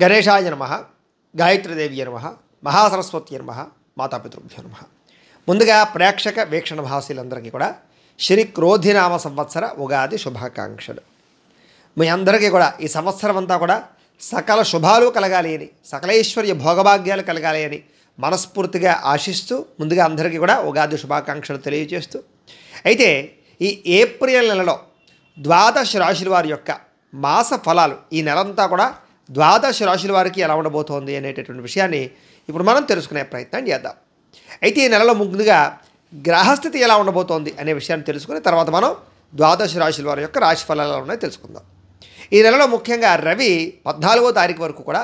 గణేశాయ నమ గాయత్రీదేవి నమ మహాసరస్వతి నమ మాతాపితృభ్యో నమ ముందుగా ప్రేక్షక వీక్షణ భాషలందరికీ కూడా శ్రీ క్రోధినామ సంవత్సర ఉగాది శుభాకాంక్షలు మీ అందరికీ కూడా ఈ సంవత్సరం అంతా కూడా సకల శుభాలు కలగాలి అని సకలైశ్వర్య భోగభాగ్యాలు కలగాలి అని మనస్ఫూర్తిగా ఆశిస్తూ ముందుగా అందరికీ కూడా ఉగాది శుభాకాంక్షలు తెలియజేస్తూ అయితే ఈ ఏప్రిల్ నెలలో ద్వాదశ రాశుల వారి యొక్క మాస ఫలాలు ఈ నెలంతా కూడా ద్వాదశ రాశుల వారికి ఎలా ఉండబోతోంది అనేటటువంటి విషయాన్ని ఇప్పుడు మనం తెలుసుకునే ప్రయత్నం చేద్దాం అయితే ఈ నెలలో ముందుగా గ్రహస్థితి ఎలా ఉండబోతోంది అనే విషయాన్ని తెలుసుకుని తర్వాత మనం ద్వాదశ రాశుల వారి యొక్క రాశి ఫలాలు ఉన్నాయో తెలుసుకుందాం ఈ నెలలో ముఖ్యంగా రవి పద్నాలుగో తారీఖు వరకు కూడా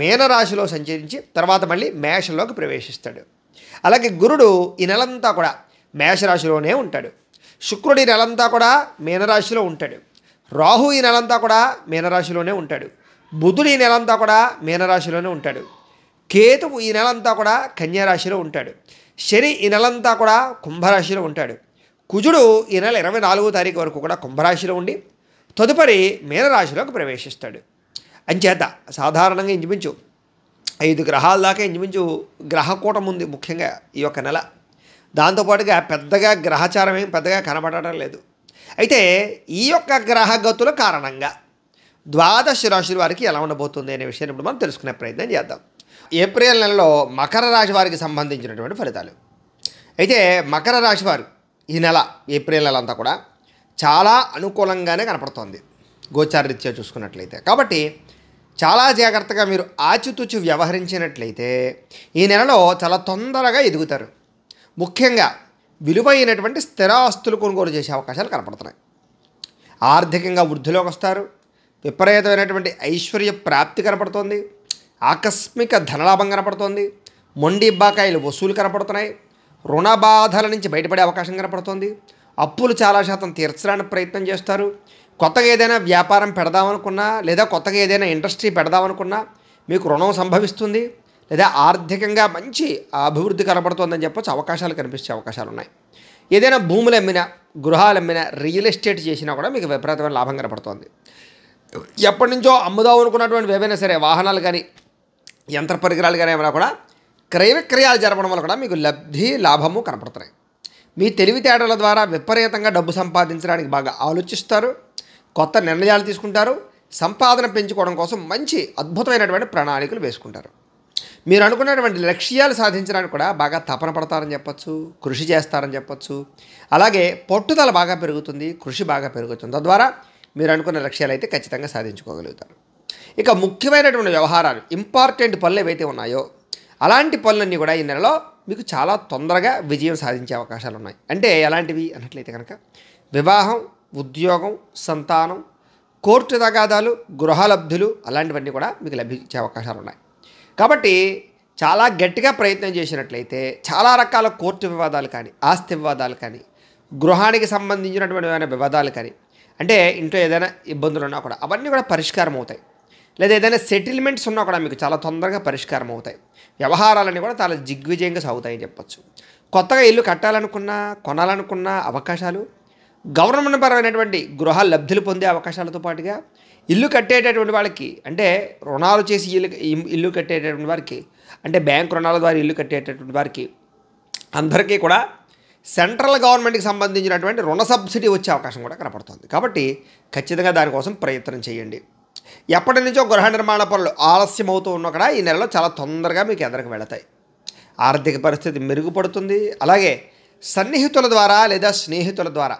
మేనరాశిలో సంచరించి తర్వాత మళ్ళీ మేషంలోకి ప్రవేశిస్తాడు అలాగే గురుడు ఈ నెలంతా కూడా మేషరాశిలోనే ఉంటాడు శుక్రుడు ఈ నెలంతా కూడా మీనరాశిలో ఉంటాడు రాహు ఈ నెలంతా కూడా మీనరాశిలోనే ఉంటాడు బుధుడు ఈ నెలంతా కూడా మీనరాశిలోనే ఉంటాడు కేతువు ఈ నెలంతా కూడా కన్యారాశిలో ఉంటాడు శని ఈ నెలంతా కూడా కుంభరాశిలో ఉంటాడు కుజుడు ఈ నెల ఇరవై నాలుగో తారీఖు వరకు కూడా కుంభరాశిలో ఉండి తదుపరి మీనరాశిలోకి ప్రవేశిస్తాడు అంచేత సాధారణంగా ఇంచుమించు ఐదు గ్రహాల దాకా ఇంచుమించు గ్రహకూటం ఉంది ముఖ్యంగా ఈ యొక్క నెల దాంతోపాటుగా పెద్దగా గ్రహచారం ఏం పెద్దగా కనబడటం లేదు అయితే ఈ యొక్క గ్రహగతుల కారణంగా ద్వాదశ రాశుల వారికి ఎలా ఉండబోతుంది అనే విషయాన్ని ఇప్పుడు మనం తెలుసుకునే ప్రయత్నం చేద్దాం ఏప్రిల్ నెలలో మకర రాశి వారికి సంబంధించినటువంటి ఫలితాలు అయితే మకర రాశి వారు ఈ నెల ఏప్రిల్ నెల అంతా కూడా చాలా అనుకూలంగానే కనపడుతోంది గోచారరీత్యా చూసుకున్నట్లయితే కాబట్టి చాలా జాగ్రత్తగా మీరు ఆచితూచి వ్యవహరించినట్లయితే ఈ నెలలో చాలా తొందరగా ఎదుగుతారు ముఖ్యంగా విలువైనటువంటి స్థిరాస్తులు కొనుగోలు చేసే అవకాశాలు కనపడుతున్నాయి ఆర్థికంగా వృద్ధిలోకి వస్తారు విపరీతమైనటువంటి ఐశ్వర్య ప్రాప్తి కనపడుతోంది ఆకస్మిక ధనలాభం కనపడుతోంది మొండి బాకాయిలు వసూలు కనపడుతున్నాయి రుణ బాధల నుంచి బయటపడే అవకాశం కనపడుతోంది అప్పులు చాలా శాతం తీర్చడానికి ప్రయత్నం చేస్తారు కొత్తగా ఏదైనా వ్యాపారం పెడదామనుకున్నా లేదా కొత్తగా ఏదైనా ఇండస్ట్రీ పెడదామనుకున్నా మీకు రుణం సంభవిస్తుంది లేదా ఆర్థికంగా మంచి అభివృద్ధి కనపడుతుందని చెప్పొచ్చు అవకాశాలు కనిపించే అవకాశాలు ఉన్నాయి ఏదైనా భూములు అమ్మినా గృహాలు అమ్మినా రియల్ ఎస్టేట్ చేసినా కూడా మీకు విపరీతమైన లాభం కనపడుతుంది ఎప్పటి నుంచో అమ్ముదాం అనుకున్నటువంటి ఏవైనా సరే వాహనాలు కానీ యంత్ర పరికరాలు కానీ ఏమైనా కూడా క్రయ విక్రయాలు జరపడం వల్ల కూడా మీకు లబ్ధి లాభము కనపడుతున్నాయి మీ తెలివితేటల ద్వారా విపరీతంగా డబ్బు సంపాదించడానికి బాగా ఆలోచిస్తారు కొత్త నిర్ణయాలు తీసుకుంటారు సంపాదన పెంచుకోవడం కోసం మంచి అద్భుతమైనటువంటి ప్రణాళికలు వేసుకుంటారు మీరు అనుకున్నటువంటి లక్ష్యాలు సాధించడానికి కూడా బాగా తపన పడతారని చెప్పచ్చు కృషి చేస్తారని చెప్పచ్చు అలాగే పట్టుదల బాగా పెరుగుతుంది కృషి బాగా పెరుగుతుంది తద్వారా మీరు అనుకున్న లక్ష్యాలు అయితే ఖచ్చితంగా సాధించుకోగలుగుతారు ఇక ముఖ్యమైనటువంటి వ్యవహారాలు ఇంపార్టెంట్ పనులు ఏవైతే ఉన్నాయో అలాంటి పనులన్నీ కూడా ఈ నెలలో మీకు చాలా తొందరగా విజయం సాధించే అవకాశాలు ఉన్నాయి అంటే ఎలాంటివి అన్నట్లయితే కనుక వివాహం ఉద్యోగం సంతానం కోర్టు తగాదాలు గృహలబ్ధులు అలాంటివన్నీ కూడా మీకు లభించే అవకాశాలు ఉన్నాయి కాబట్టి చాలా గట్టిగా ప్రయత్నం చేసినట్లయితే చాలా రకాల కోర్టు వివాదాలు కానీ ఆస్తి వివాదాలు కానీ గృహానికి సంబంధించినటువంటి వివాదాలు కానీ అంటే ఇంట్లో ఏదైనా ఇబ్బందులు ఉన్నా కూడా అవన్నీ కూడా పరిష్కారం అవుతాయి లేదా ఏదైనా సెటిల్మెంట్స్ ఉన్నా కూడా మీకు చాలా తొందరగా పరిష్కారం అవుతాయి వ్యవహారాలన్నీ కూడా చాలా దిగ్విజయంగా సాగుతాయని చెప్పచ్చు కొత్తగా ఇల్లు కట్టాలనుకున్నా కొనాలనుకున్న అవకాశాలు గవర్నమెంట్ పరమైనటువంటి గృహ లబ్ధులు పొందే అవకాశాలతో పాటుగా ఇల్లు కట్టేటటువంటి వాళ్ళకి అంటే రుణాలు చేసి ఇల్లు ఇల్లు కట్టేటటువంటి వారికి అంటే బ్యాంక్ రుణాల ద్వారా ఇల్లు కట్టేటటువంటి వారికి అందరికీ కూడా సెంట్రల్ గవర్నమెంట్కి సంబంధించినటువంటి రుణ సబ్సిడీ వచ్చే అవకాశం కూడా కనపడుతుంది కాబట్టి ఖచ్చితంగా దానికోసం ప్రయత్నం చేయండి ఎప్పటి నుంచో గృహ నిర్మాణ పనులు ఆలస్యం అవుతూ ఉన్న కూడా ఈ నెలలో చాలా తొందరగా మీకు ఎదరికి వెళతాయి ఆర్థిక పరిస్థితి మెరుగుపడుతుంది అలాగే సన్నిహితుల ద్వారా లేదా స్నేహితుల ద్వారా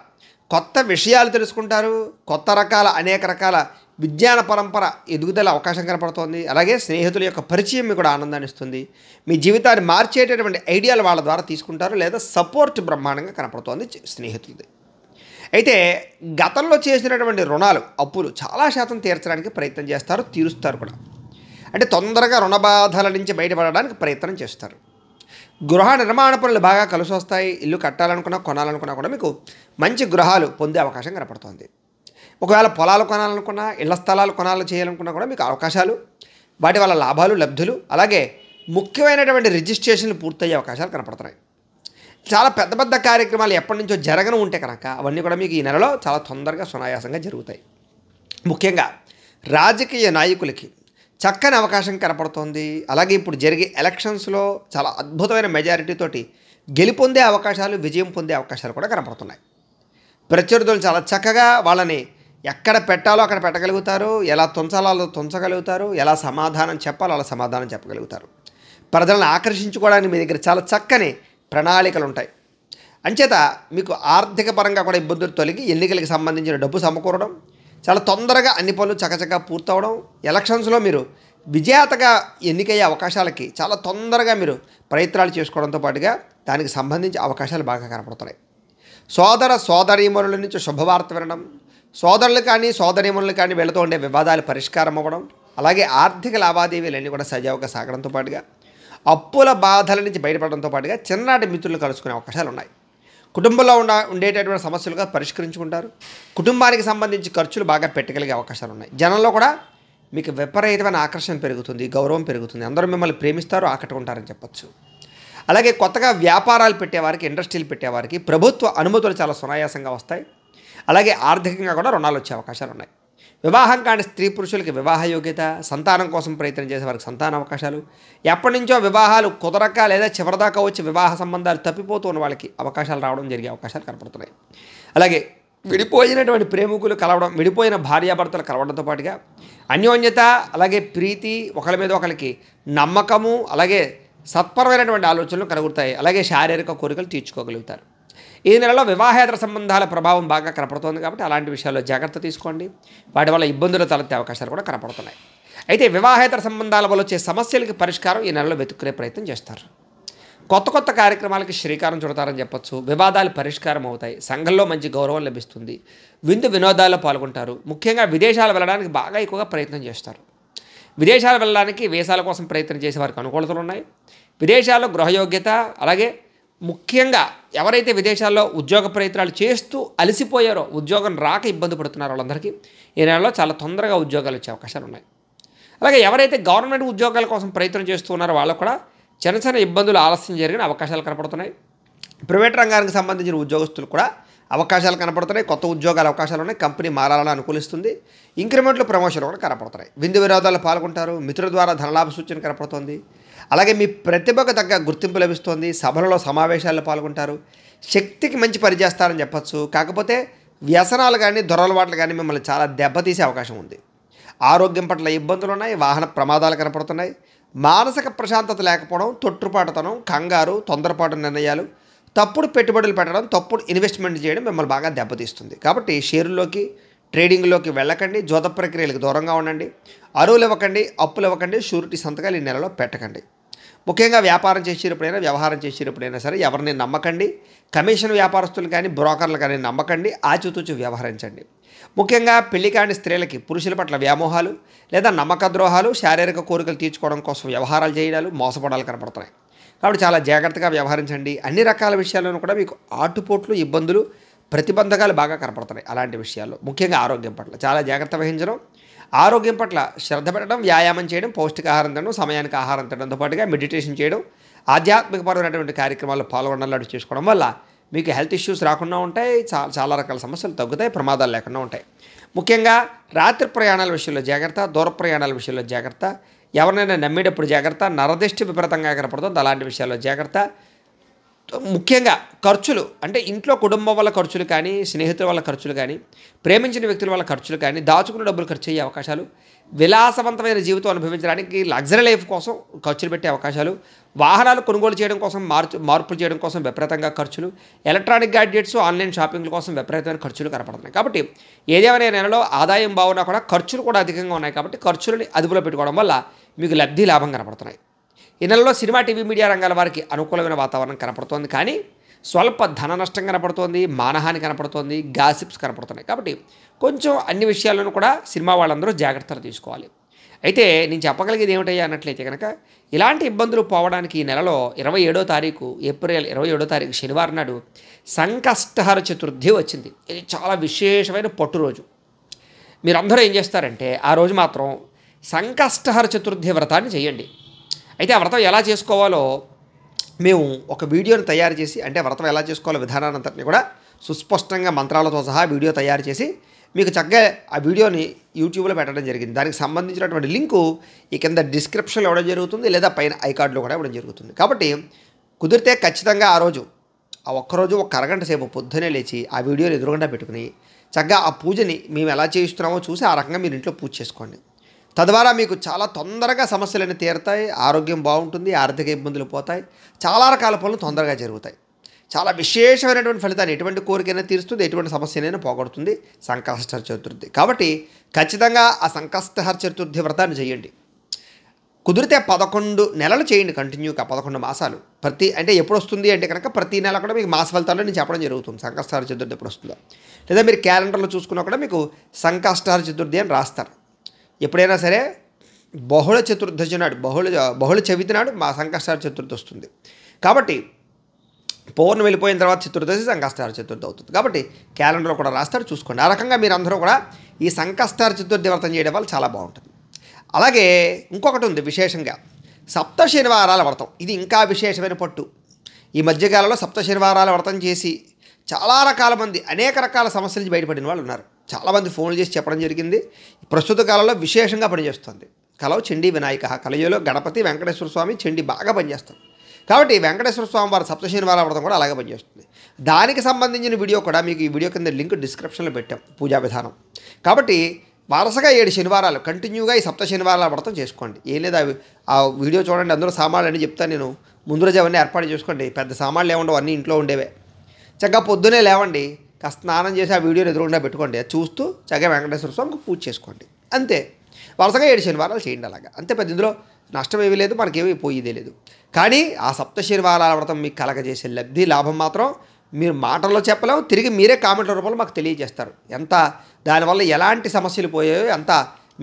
కొత్త విషయాలు తెలుసుకుంటారు కొత్త రకాల అనేక రకాల విజ్ఞాన పరంపర ఎదుగుదల అవకాశం కనపడుతోంది అలాగే స్నేహితుల యొక్క పరిచయం మీకు కూడా ఆనందాన్ని ఇస్తుంది మీ జీవితాన్ని మార్చేటటువంటి ఐడియాలు వాళ్ళ ద్వారా తీసుకుంటారు లేదా సపోర్ట్ బ్రహ్మాండంగా కనపడుతోంది స్నేహితులది అయితే గతంలో చేసినటువంటి రుణాలు అప్పులు చాలా శాతం తీర్చడానికి ప్రయత్నం చేస్తారు తీరుస్తారు కూడా అంటే తొందరగా రుణ బాధల నుంచి బయటపడడానికి ప్రయత్నం చేస్తారు గృహ నిర్మాణ పనులు బాగా కలిసి వస్తాయి ఇల్లు కట్టాలనుకున్నా కొనాలనుకున్నా కూడా మీకు మంచి గృహాలు పొందే అవకాశం కనపడుతోంది ఒకవేళ పొలాలు కొనాలనుకున్నా ఇళ్ల స్థలాలు కొనాలని చేయాలనుకున్నా కూడా మీకు అవకాశాలు వాటి వల్ల లాభాలు లబ్ధులు అలాగే ముఖ్యమైనటువంటి రిజిస్ట్రేషన్లు పూర్తయ్యే అవకాశాలు కనపడుతున్నాయి చాలా పెద్ద పెద్ద కార్యక్రమాలు ఎప్పటి నుంచో జరగను ఉంటే కనుక అవన్నీ కూడా మీకు ఈ నెలలో చాలా తొందరగా సునాయాసంగా జరుగుతాయి ముఖ్యంగా రాజకీయ నాయకులకి చక్కని అవకాశం కనపడుతోంది అలాగే ఇప్పుడు జరిగే ఎలక్షన్స్లో చాలా అద్భుతమైన మెజారిటీతోటి గెలుపొందే అవకాశాలు విజయం పొందే అవకాశాలు కూడా కనపడుతున్నాయి ప్రత్యర్థులు చాలా చక్కగా వాళ్ళని ఎక్కడ పెట్టాలో అక్కడ పెట్టగలుగుతారు ఎలా తుంచాలో అలా తుంచగలుగుతారు ఎలా సమాధానం చెప్పాలో అలా సమాధానం చెప్పగలుగుతారు ప్రజలను ఆకర్షించుకోవడానికి మీ దగ్గర చాలా చక్కని ప్రణాళికలు ఉంటాయి అంచేత మీకు ఆర్థిక పరంగా కూడా ఇబ్బందులు తొలగి ఎన్నికలకు సంబంధించిన డబ్బు సమకూరడం చాలా తొందరగా అన్ని పనులు చకచకా పూర్తవడం ఎలక్షన్స్లో మీరు విజేతగా ఎన్నికయ్యే అవకాశాలకి చాలా తొందరగా మీరు ప్రయత్నాలు చేసుకోవడంతో పాటుగా దానికి సంబంధించి అవకాశాలు బాగా కనపడుతున్నాయి సోదర సోదరీమణుల నుంచి శుభవార్త వినడం సోదరులు కానీ సోదరిములు కానీ వీళ్ళతో ఉండే వివాదాలు పరిష్కారం అవ్వడం అలాగే ఆర్థిక లావాదేవీలన్నీ కూడా సజావుగా సాగడంతో పాటుగా అప్పుల బాధల నుంచి బయటపడడంతో పాటుగా చిన్ననాటి మిత్రులు కలుసుకునే అవకాశాలు ఉన్నాయి కుటుంబంలో ఉన్న ఉండేటటువంటి సమస్యలుగా పరిష్కరించుకుంటారు కుటుంబానికి సంబంధించి ఖర్చులు బాగా పెట్టగలిగే అవకాశాలు ఉన్నాయి జనంలో కూడా మీకు విపరీతమైన ఆకర్షణ పెరుగుతుంది గౌరవం పెరుగుతుంది అందరూ మిమ్మల్ని ప్రేమిస్తారు ఆకట్టుకుంటారని చెప్పచ్చు అలాగే కొత్తగా వ్యాపారాలు పెట్టేవారికి ఇండస్ట్రీలు పెట్టేవారికి ప్రభుత్వ అనుమతులు చాలా సునాయాసంగా వస్తాయి అలాగే ఆర్థికంగా కూడా రుణాలు వచ్చే అవకాశాలు ఉన్నాయి వివాహం కాని స్త్రీ పురుషులకి వివాహ యోగ్యత సంతానం కోసం ప్రయత్నం చేసే వారికి సంతాన అవకాశాలు ఎప్పటి నుంచో వివాహాలు కుదరక లేదా చివరిదాకా వచ్చి వివాహ సంబంధాలు తప్పిపోతూ ఉన్న వాళ్ళకి అవకాశాలు రావడం జరిగే అవకాశాలు కనపడుతున్నాయి అలాగే విడిపోయినటువంటి ప్రేమికులు కలవడం విడిపోయిన భార్యాభర్తలు కలవడంతో పాటుగా అన్యోన్యత అలాగే ప్రీతి ఒకరి మీద ఒకరికి నమ్మకము అలాగే సత్పరమైనటువంటి ఆలోచనలు కలుగుతాయి అలాగే శారీరక కోరికలు తీర్చుకోగలుగుతారు ఈ నెలలో వివాహేతర సంబంధాల ప్రభావం బాగా కనపడుతోంది కాబట్టి అలాంటి విషయాల్లో జాగ్రత్త తీసుకోండి వాటి వల్ల ఇబ్బందులు తలెత్తే అవకాశాలు కూడా కనపడుతున్నాయి అయితే వివాహేతర సంబంధాల వల్ల వచ్చే సమస్యలకి పరిష్కారం ఈ నెలలో వెతుక్కునే ప్రయత్నం చేస్తారు కొత్త కొత్త కార్యక్రమాలకి శ్రీకారం చుడతారని చెప్పొచ్చు వివాదాలు పరిష్కారం అవుతాయి సంఘంలో మంచి గౌరవం లభిస్తుంది విందు వినోదాల్లో పాల్గొంటారు ముఖ్యంగా విదేశాలు వెళ్ళడానికి బాగా ఎక్కువగా ప్రయత్నం చేస్తారు విదేశాలు వెళ్ళడానికి వేసాల కోసం ప్రయత్నం చేసే వారికి అనుకూలతలు ఉన్నాయి విదేశాల్లో గృహయోగ్యత అలాగే ముఖ్యంగా ఎవరైతే విదేశాల్లో ఉద్యోగ ప్రయత్నాలు చేస్తూ అలసిపోయారో ఉద్యోగం రాక ఇబ్బంది పడుతున్నారో వాళ్ళందరికీ ఈ నెలలో చాలా తొందరగా ఉద్యోగాలు వచ్చే అవకాశాలు ఉన్నాయి అలాగే ఎవరైతే గవర్నమెంట్ ఉద్యోగాల కోసం ప్రయత్నం చేస్తూ ఉన్నారో వాళ్ళకు కూడా చిన్న చిన్న ఇబ్బందులు ఆలస్యం జరిగిన అవకాశాలు కనపడుతున్నాయి ప్రైవేట్ రంగానికి సంబంధించిన ఉద్యోగస్తులు కూడా అవకాశాలు కనపడుతున్నాయి కొత్త ఉద్యోగాల అవకాశాలు ఉన్నాయి కంపెనీ మారాలని అనుకూలిస్తుంది ఇంక్రిమెంట్లు ప్రమోషన్లు కూడా కనపడుతున్నాయి విందు విరోధాలు పాల్గొంటారు మిత్రుల ద్వారా ధనలాభ సూచన కనపడుతుంది అలాగే మీ ప్రతిభకు తగ్గ గుర్తింపు లభిస్తుంది సభలలో సమావేశాల్లో పాల్గొంటారు శక్తికి మంచి పని చేస్తారని చెప్పచ్చు కాకపోతే వ్యసనాలు కానీ దొరలవాట్లు కానీ మిమ్మల్ని చాలా దెబ్బతీసే అవకాశం ఉంది ఆరోగ్యం పట్ల ఇబ్బందులు ఉన్నాయి వాహన ప్రమాదాలు కనపడుతున్నాయి మానసిక ప్రశాంతత లేకపోవడం తొట్టుపాటుతనం కంగారు తొందరపాటు నిర్ణయాలు తప్పుడు పెట్టుబడులు పెట్టడం తప్పుడు ఇన్వెస్ట్మెంట్ చేయడం మిమ్మల్ని బాగా దెబ్బతీస్తుంది కాబట్టి షేర్లోకి ట్రేడింగ్లోకి వెళ్ళకండి జోత ప్రక్రియలకు దూరంగా ఉండండి అరువులు ఇవ్వకండి అప్పులు ఇవ్వకండి షూరిటీ సంతకాలు ఈ నెలలో పెట్టకండి ముఖ్యంగా వ్యాపారం చేసేటప్పుడైనా వ్యవహారం చేసేటప్పుడైనా సరే ఎవరిని నమ్మకండి కమిషన్ వ్యాపారస్తులు కానీ బ్రోకర్లు కానీ నమ్మకండి ఆచితూచి వ్యవహరించండి ముఖ్యంగా పెళ్లి కాని స్త్రీలకి పురుషుల పట్ల వ్యామోహాలు లేదా నమ్మక ద్రోహాలు శారీరక కోరికలు తీర్చుకోవడం కోసం వ్యవహారాలు చేయడాలు మోసపడాలు కనపడుతున్నాయి కాబట్టి చాలా జాగ్రత్తగా వ్యవహరించండి అన్ని రకాల విషయాల్లోనూ కూడా మీకు ఆటుపోట్లు ఇబ్బందులు ప్రతిబంధకాలు బాగా కనపడుతున్నాయి అలాంటి విషయాల్లో ముఖ్యంగా ఆరోగ్యం పట్ల చాలా జాగ్రత్త వహించడం ఆరోగ్యం పట్ల శ్రద్ధ పెట్టడం వ్యాయామం చేయడం పౌష్టికాహారం తినడం సమయానికి ఆహారం తినడంతో పాటుగా మెడిటేషన్ చేయడం ఆధ్యాత్మికపరమైనటువంటి కార్యక్రమాల్లో పాల్గొనడం లాంటివి చేసుకోవడం వల్ల మీకు హెల్త్ ఇష్యూస్ రాకుండా ఉంటాయి చాలా చాలా రకాల సమస్యలు తగ్గుతాయి ప్రమాదాలు లేకుండా ఉంటాయి ముఖ్యంగా రాత్రి ప్రయాణాల విషయంలో జాగ్రత్త దూర ప్రయాణాల విషయంలో జాగ్రత్త ఎవరినైనా నమ్మేటప్పుడు జాగ్రత్త నరదిష్టి విపరీతంగా కనపడుతుంది అలాంటి విషయాల్లో జాగ్రత్త ముఖ్యంగా ఖర్చులు అంటే ఇంట్లో కుటుంబం వల్ల ఖర్చులు కానీ స్నేహితుల వల్ల ఖర్చులు కానీ ప్రేమించిన వ్యక్తుల వల్ల ఖర్చులు కానీ దాచుకున్న డబ్బులు ఖర్చు అయ్యే అవకాశాలు విలాసవంతమైన జీవితం అనుభవించడానికి లగ్జరీ లైఫ్ కోసం ఖర్చులు పెట్టే అవకాశాలు వాహనాలు కొనుగోలు చేయడం కోసం మార్చు మార్పులు చేయడం కోసం విపరీతంగా ఖర్చులు ఎలక్ట్రానిక్ గ్యాడ్జెట్స్ ఆన్లైన్ షాపింగ్ల కోసం విపరీతమైన ఖర్చులు కనపడుతున్నాయి కాబట్టి ఏదేమైనా నెలలో ఆదాయం బాగున్నా కూడా ఖర్చులు కూడా అధికంగా ఉన్నాయి కాబట్టి ఖర్చులని అదుపులో పెట్టుకోవడం వల్ల మీకు లబ్ధి లాభం కనపడుతున్నాయి ఈ నెలలో సినిమా టీవీ మీడియా రంగాల వారికి అనుకూలమైన వాతావరణం కనపడుతోంది కానీ స్వల్ప ధన నష్టం కనపడుతోంది మానహాని కనపడుతోంది గాసిప్స్ కనపడుతున్నాయి కాబట్టి కొంచెం అన్ని విషయాలను కూడా సినిమా వాళ్ళందరూ జాగ్రత్తలు తీసుకోవాలి అయితే నేను చెప్పగలిగేది ఏమిటయ్యా అన్నట్లయితే కనుక ఇలాంటి ఇబ్బందులు పోవడానికి ఈ నెలలో ఇరవై ఏడో తారీఖు ఏప్రిల్ ఇరవై ఏడో తారీఖు శనివారం నాడు సంకష్టహర చతుర్థి వచ్చింది ఇది చాలా విశేషమైన పట్టు రోజు మీరందరూ ఏం చేస్తారంటే ఆ రోజు మాత్రం సంకష్టహర చతుర్థి వ్రతాన్ని చేయండి అయితే ఆ వ్రతం ఎలా చేసుకోవాలో మేము ఒక వీడియోని తయారు చేసి అంటే వ్రతం ఎలా చేసుకోవాలో విధానాన్ని కూడా సుస్పష్టంగా మంత్రాలతో సహా వీడియో తయారు చేసి మీకు చక్కగా ఆ వీడియోని యూట్యూబ్లో పెట్టడం జరిగింది దానికి సంబంధించినటువంటి లింకు ఈ కింద డిస్క్రిప్షన్లో ఇవ్వడం జరుగుతుంది లేదా పైన ఐకార్డులో కూడా ఇవ్వడం జరుగుతుంది కాబట్టి కుదిరితే ఖచ్చితంగా ఆ రోజు ఆ ఒక్కరోజు ఒక అరగంట సేపు పొద్దునే లేచి ఆ వీడియోని ఎదురుగుండా పెట్టుకుని చక్కగా ఆ పూజని మేము ఎలా చేయిస్తున్నామో చూసి ఆ రకంగా మీరు ఇంట్లో పూజ చేసుకోండి తద్వారా మీకు చాలా తొందరగా సమస్యలన్నీ తీరుతాయి ఆరోగ్యం బాగుంటుంది ఆర్థిక ఇబ్బందులు పోతాయి చాలా రకాల పనులు తొందరగా జరుగుతాయి చాలా విశేషమైనటువంటి ఫలితాన్ని ఎటువంటి కోరికైనా తీరుస్తుంది ఎటువంటి సమస్యనైనా పోగొడుతుంది సంకష్టహర చతుర్థి కాబట్టి ఖచ్చితంగా ఆ సంకష్టహర చతుర్థి వ్రతాన్ని చేయండి కుదిరితే పదకొండు నెలలు చేయండి కంటిన్యూగా పదకొండు మాసాలు ప్రతి అంటే ఎప్పుడు వస్తుంది అంటే కనుక ప్రతి నెల కూడా మీకు మాస ఫలితాలు నేను చెప్పడం జరుగుతుంది సంకష్టహర చతుర్థి ఎప్పుడు వస్తుందో లేదా మీరు క్యాలెండర్లో చూసుకున్నా కూడా మీకు సంకష్టహర చతుర్థి అని రాస్తారు ఎప్పుడైనా సరే బహుళ చతుర్దశి నాడు బహుళ బహుళ చవితి నాడు మా సంకష్టార చతుర్థి వస్తుంది కాబట్టి పౌర్ణం వెళ్ళిపోయిన తర్వాత చతుర్దశి సంకష్టార చతుర్థి అవుతుంది కాబట్టి క్యాలెండర్లో కూడా రాస్తారు చూసుకోండి ఆ రకంగా మీరందరూ కూడా ఈ సంకష్టార చతుర్థి వ్రతం చేయడం వల్ల చాలా బాగుంటుంది అలాగే ఇంకొకటి ఉంది విశేషంగా సప్త శనివారాల వ్రతం ఇది ఇంకా విశేషమైన పట్టు ఈ మధ్యకాలంలో సప్త శనివారాల వ్రతం చేసి చాలా రకాల మంది అనేక రకాల సమస్యల నుంచి బయటపడిన వాళ్ళు ఉన్నారు చాలామంది ఫోన్లు చేసి చెప్పడం జరిగింది ప్రస్తుత కాలంలో విశేషంగా పనిచేస్తుంది కలవ చండీ వినాయక కలయలో గణపతి వెంకటేశ్వర స్వామి చండీ బాగా పనిచేస్తుంది కాబట్టి వెంకటేశ్వర స్వామి వారి సప్తశనివారం వ్రతం కూడా అలాగే పనిచేస్తుంది దానికి సంబంధించిన వీడియో కూడా మీకు ఈ వీడియో కింద లింక్ డిస్క్రిప్షన్లో పెట్టాం పూజా విధానం కాబట్టి వరుసగా ఏడు శనివారాలు కంటిన్యూగా ఈ సప్త శనివారాల వ్రతం చేసుకోండి ఏం లేదు ఆ వీడియో చూడండి అందరూ సామాన్లు అని చెప్తాను నేను ముందు రోజు అవన్నీ ఏర్పాటు చేసుకోండి పెద్ద సామాన్లు ఏముండవు అన్నీ ఇంట్లో ఉండేవే చక్కగా పొద్దునే లేవండి కాస్త స్నానం చేసి ఆ వీడియోని ఎదురుకుండా పెట్టుకోండి చూస్తూ చక్కగా వెంకటేశ్వర స్వామికి పూజ చేసుకోండి అంతే వరుసగా ఏడు శనివారాలు చేయండి అలాగా అంతే పెద్ద ఇందులో నష్టం ఏమీ లేదు మనకేమీ పోయేదే లేదు కానీ ఆ సప్త శనివారాల వ్రతం మీకు కలగజేసే లబ్ధి లాభం మాత్రం మీరు మాటల్లో చెప్పలేము తిరిగి మీరే కామెంట్ల రూపంలో మాకు తెలియజేస్తారు ఎంత దానివల్ల ఎలాంటి సమస్యలు పోయాయో ఎంత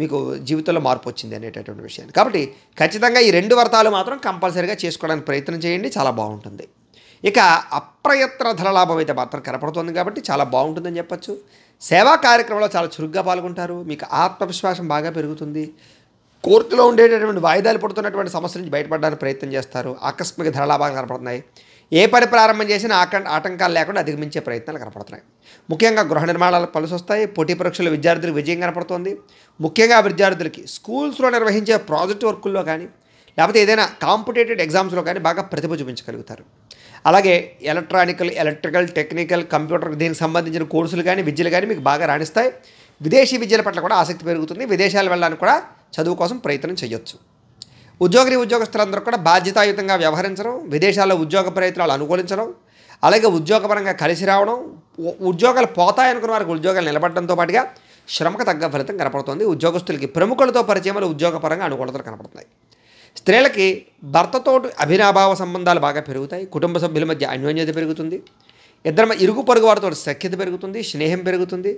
మీకు జీవితంలో మార్పు వచ్చింది అనేటటువంటి విషయాన్ని కాబట్టి ఖచ్చితంగా ఈ రెండు వ్రతాలు మాత్రం కంపల్సరీగా చేసుకోవడానికి ప్రయత్నం చేయండి చాలా బాగుంటుంది ఇక అప్రయత్న ధనలాభం అయితే మాత్రం కనపడుతుంది కాబట్టి చాలా బాగుంటుందని చెప్పచ్చు సేవా కార్యక్రమంలో చాలా చురుగ్గా పాల్గొంటారు మీకు ఆత్మవిశ్వాసం బాగా పెరుగుతుంది కోర్టులో ఉండేటటువంటి వాయిదాలు పడుతున్నటువంటి సమస్య నుంచి బయటపడడానికి ప్రయత్నం చేస్తారు ఆకస్మిక ధనలాభాలు కనపడుతున్నాయి ఏ పని ప్రారంభం చేసినా ఆక ఆటంకాలు లేకుండా అధిగమించే ప్రయత్నాలు కనపడుతున్నాయి ముఖ్యంగా గృహ నిర్మాణాలు పలుసు వస్తాయి పోటీ పరీక్షలు విద్యార్థులకు విజయం కనపడుతుంది ముఖ్యంగా విద్యార్థులకి స్కూల్స్లో నిర్వహించే ప్రాజెక్ట్ వర్కుల్లో కానీ లేకపోతే ఏదైనా కాంపిటేటివ్ ఎగ్జామ్స్లో కానీ బాగా ప్రతిభ చూపించగలుగుతారు అలాగే ఎలక్ట్రానికల్ ఎలక్ట్రికల్ టెక్నికల్ కంప్యూటర్ దీనికి సంబంధించిన కోర్సులు కానీ విద్యలు కానీ మీకు బాగా రాణిస్తాయి విదేశీ విద్యల పట్ల కూడా ఆసక్తి పెరుగుతుంది విదేశాలు వెళ్ళడానికి కూడా చదువు కోసం ప్రయత్నం చేయొచ్చు ఉద్యోగి ఉద్యోగస్తులందరూ కూడా బాధ్యతాయుతంగా వ్యవహరించడం విదేశాల్లో ఉద్యోగ ప్రయత్నాలు అనుకూలించడం అలాగే ఉద్యోగపరంగా కలిసి రావడం ఉద్యోగాలు పోతాయనుకున్న వారికి ఉద్యోగాలు నిలబడడంతో పాటుగా శ్రమకు తగ్గ ఫలితం కనపడుతుంది ఉద్యోగస్తులకి ప్రముఖులతో పరిచయంలో ఉద్యోగపరంగా అనుకూలతలు కనపడుతున్నాయి స్త్రీలకి భర్తతో అభినాభావ సంబంధాలు బాగా పెరుగుతాయి కుటుంబ సభ్యుల మధ్య అన్యోన్యత పెరుగుతుంది ఇద్దరు ఇరుగు పొరుగు వారితో సఖ్యత పెరుగుతుంది స్నేహం పెరుగుతుంది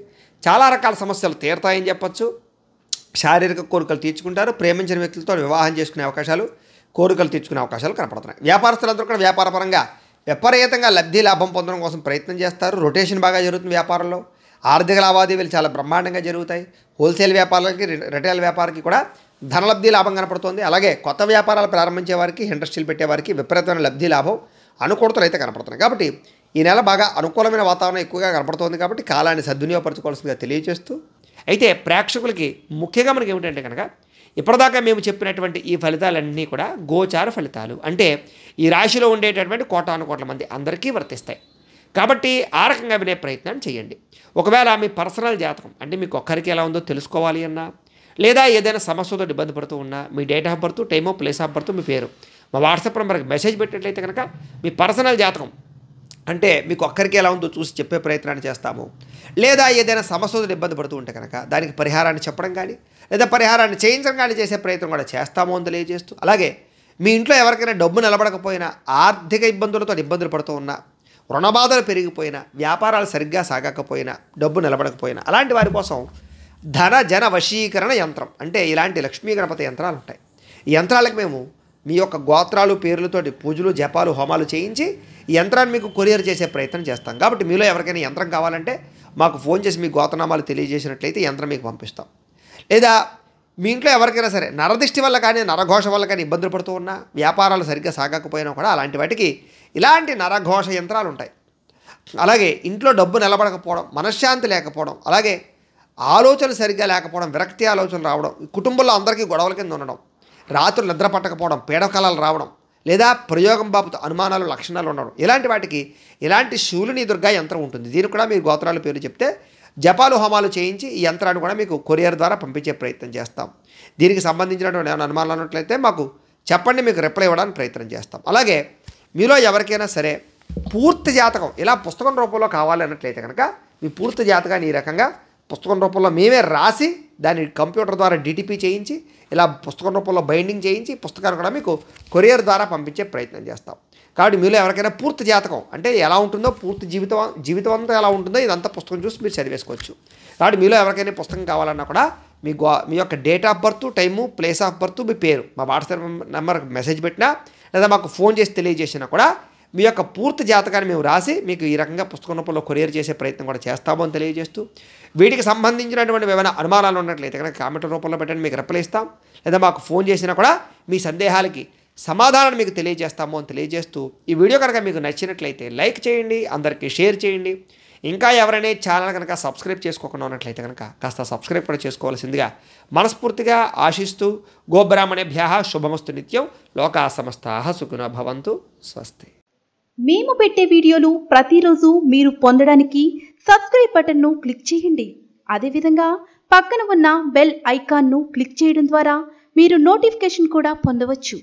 చాలా రకాల సమస్యలు తీరతాయని చెప్పచ్చు శారీరక కోరికలు తీర్చుకుంటారు ప్రేమించిన వ్యక్తులతో వివాహం చేసుకునే అవకాశాలు కోరికలు తీర్చుకునే అవకాశాలు కనపడుతున్నాయి వ్యాపారస్తులందరూ కూడా వ్యాపారపరంగా విపరీతంగా లబ్ధి లాభం పొందడం కోసం ప్రయత్నం చేస్తారు రొటేషన్ బాగా జరుగుతుంది వ్యాపారంలో ఆర్థిక లావాదేవీలు చాలా బ్రహ్మాండంగా జరుగుతాయి హోల్సేల్ వ్యాపారాలకి రిటైల్ వ్యాపారానికి కూడా ధనలబ్ధి లాభం కనపడుతోంది అలాగే కొత్త వ్యాపారాలు ప్రారంభించే వారికి ఇండస్ట్రీలు పెట్టేవారికి విపరీతమైన లబ్ధి లాభం అనుకూలతలు అయితే కనపడుతున్నాయి కాబట్టి ఈ నెల బాగా అనుకూలమైన వాతావరణం ఎక్కువగా కనపడుతోంది కాబట్టి కాలాన్ని సద్వినియోగపరచుకోవాల్సిందిగా తెలియజేస్తూ అయితే ప్రేక్షకులకి ముఖ్యంగా మనకి ఏమిటంటే కనుక ఇప్పటిదాకా మేము చెప్పినటువంటి ఈ ఫలితాలన్నీ కూడా గోచార ఫలితాలు అంటే ఈ రాశిలో ఉండేటటువంటి కోటాను కోట్ల మంది అందరికీ వర్తిస్తాయి కాబట్టి ఆ రకంగా వినే ప్రయత్నాన్ని చేయండి ఒకవేళ మీ పర్సనల్ జాతకం అంటే మీకు ఒక్కరికి ఎలా ఉందో తెలుసుకోవాలి అన్నా లేదా ఏదైనా సమస్యతో ఇబ్బంది పడుతూ ఉన్నా మీ date of birth time of place of birth మీ పేరు మా వాట్సాప్ నెంబర్కి మెసేజ్ పెట్టినట్లయితే కనుక మీ పర్సనల్ జాతకం అంటే మీకు ఒక్కరికి ఎలా ఉందో చూసి చెప్పే ప్రయత్నాన్ని చేస్తాము లేదా ఏదైనా సమస్యతో ఇబ్బంది పడుతూ ఉంటే కనుక దానికి పరిహారాన్ని చెప్పడం కానీ లేదా పరిహారాన్ని చేయించడం కానీ చేసే ప్రయత్నం కూడా చేస్తామో అని తెలియజేస్తూ అలాగే మీ ఇంట్లో ఎవరికైనా డబ్బు నిలబడకపోయినా ఆర్థిక ఇబ్బందులతో ఇబ్బందులు పడుతూ ఉన్నా రుణబాధలు పెరిగిపోయినా వ్యాపారాలు సరిగ్గా సాగకపోయినా డబ్బు నిలబడకపోయినా అలాంటి వారి కోసం ధన జన వశీకరణ యంత్రం అంటే ఇలాంటి లక్ష్మీ గణపతి యంత్రాలు ఉంటాయి ఈ యంత్రాలకు మేము మీ యొక్క గోత్రాలు పేర్లతోటి పూజలు జపాలు హోమాలు చేయించి ఈ యంత్రాన్ని మీకు కొరియర్ చేసే ప్రయత్నం చేస్తాం కాబట్టి మీలో ఎవరికైనా యంత్రం కావాలంటే మాకు ఫోన్ చేసి మీ గోత్రనామాలు తెలియజేసినట్లయితే యంత్రం మీకు పంపిస్తాం లేదా మీ ఇంట్లో ఎవరికైనా సరే నరదిష్టి వల్ల కానీ నరఘోష వల్ల కానీ ఇబ్బందులు పడుతూ ఉన్నా వ్యాపారాలు సరిగ్గా సాగకపోయినా కూడా అలాంటి వాటికి ఇలాంటి నరఘోష యంత్రాలు ఉంటాయి అలాగే ఇంట్లో డబ్బు నిలబడకపోవడం మనశ్శాంతి లేకపోవడం అలాగే ఆలోచనలు సరిగ్గా లేకపోవడం విరక్తి ఆలోచనలు రావడం కుటుంబంలో అందరికీ గొడవల కింద ఉండడం రాత్రులు నిద్ర పట్టకపోవడం రావడం లేదా ప్రయోగం బాబుతో అనుమానాలు లక్షణాలు ఉండడం ఇలాంటి వాటికి ఇలాంటి శివులుని దుర్గా యంత్రం ఉంటుంది దీనికి కూడా మీరు గోత్రాల పేరు చెప్తే జపాలు హోమాలు చేయించి ఈ యంత్రాన్ని కూడా మీకు కొరియర్ ద్వారా పంపించే ప్రయత్నం చేస్తాం దీనికి సంబంధించినటువంటి ఏమైనా అనుమానాలు ఉన్నట్లయితే మాకు చెప్పండి మీకు రిప్లై ఇవ్వడానికి ప్రయత్నం చేస్తాం అలాగే మీలో ఎవరికైనా సరే పూర్తి జాతకం ఇలా పుస్తకం రూపంలో కావాలన్నట్లయితే కనుక మీ పూర్తి జాతకాన్ని ఈ రకంగా పుస్తకం రూపంలో మేమే రాసి దాన్ని కంప్యూటర్ ద్వారా డిటిపి చేయించి ఇలా పుస్తకం రూపంలో బైండింగ్ చేయించి పుస్తకాన్ని కూడా మీకు కొరియర్ ద్వారా పంపించే ప్రయత్నం చేస్తాం కాబట్టి మీలో ఎవరికైనా పూర్తి జాతకం అంటే ఎలా ఉంటుందో పూర్తి జీవితం జీవితం అంతా ఎలా ఉంటుందో ఇదంతా పుస్తకం చూసి మీరు చదివేసుకోవచ్చు కాబట్టి మీలో ఎవరికైనా పుస్తకం కావాలన్నా కూడా మీ గో మీ యొక్క date of birth time place of birth మీ పేరు మా వాట్సాప్ నెంబర్ మెసేజ్ పెట్టినా లేదా మాకు ఫోన్ చేసి తెలియజేసినా కూడా మీ యొక్క పూర్తి జాతకాన్ని మేము రాసి మీకు ఈ రకంగా పుస్తకం రూపంలో కొరియర్ చేసే ప్రయత్నం కూడా చేస్తామని తెలియజేస్తూ వీటికి సంబంధించినటువంటి ఏమైనా అనుమానాలు ఉన్నట్లయితే కనుక కామెంట్ రూపంలో పెట్టండి మీకు రిప్లై ఇస్తాం లేదా మాకు ఫోన్ చేసినా కూడా మీ సందేహాలకి సమాధానం మీకు తెలియజేస్తాము అని తెలియజేస్తూ ఈ వీడియో కనుక మీకు నచ్చినట్లయితే లైక్ చేయండి అందరికీ షేర్ చేయండి ఇంకా ఎవరైనా ఛానల్ కనుక సబ్స్క్రైబ్ చేసుకోకుండా ఉన్నట్లయితే కనుక కాస్త సబ్స్క్రైబ్ కూడా చేసుకోవాల్సిందిగా మనస్ఫూర్తిగా ఆశిస్తూ గోబ్రాహ్మణేభ్య శుభమస్తు నిత్యం లోకా సమస్త సుఖున భవంతు స్వస్తి మేము పెట్టే వీడియోలు ప్రతిరోజు మీరు పొందడానికి సబ్స్క్రైబ్ బటన్ను క్లిక్ చేయండి అదేవిధంగా పక్కన ఉన్న బెల్ ఐకాన్ను క్లిక్ చేయడం ద్వారా మీరు నోటిఫికేషన్ కూడా పొందవచ్చు